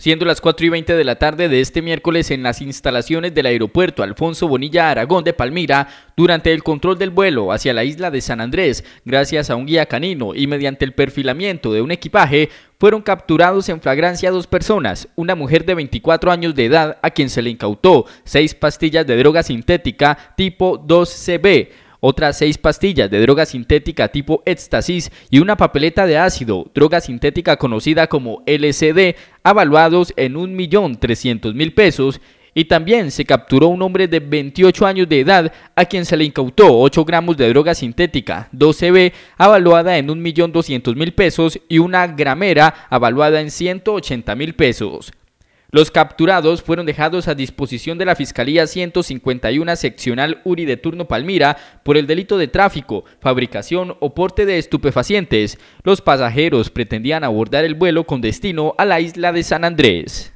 siendo las 4 y 20 de la tarde de este miércoles en las instalaciones del aeropuerto Alfonso Bonilla Aragón de Palmira, durante el control del vuelo hacia la isla de San Andrés, gracias a un guía canino y mediante el perfilamiento de un equipaje, fueron capturados en flagrancia dos personas, una mujer de 24 años de edad a quien se le incautó seis pastillas de droga sintética tipo 2CB, otras seis pastillas de droga sintética tipo éxtasis y una papeleta de ácido, droga sintética conocida como LCD, avaluados en 1.300.000 pesos. Y también se capturó un hombre de 28 años de edad a quien se le incautó 8 gramos de droga sintética 12B avaluada en 1.200.000 pesos y una gramera avaluada en 180.000 pesos. Los capturados fueron dejados a disposición de la Fiscalía 151 Seccional URI de Turno Palmira por el delito de tráfico, fabricación o porte de estupefacientes. Los pasajeros pretendían abordar el vuelo con destino a la isla de San Andrés.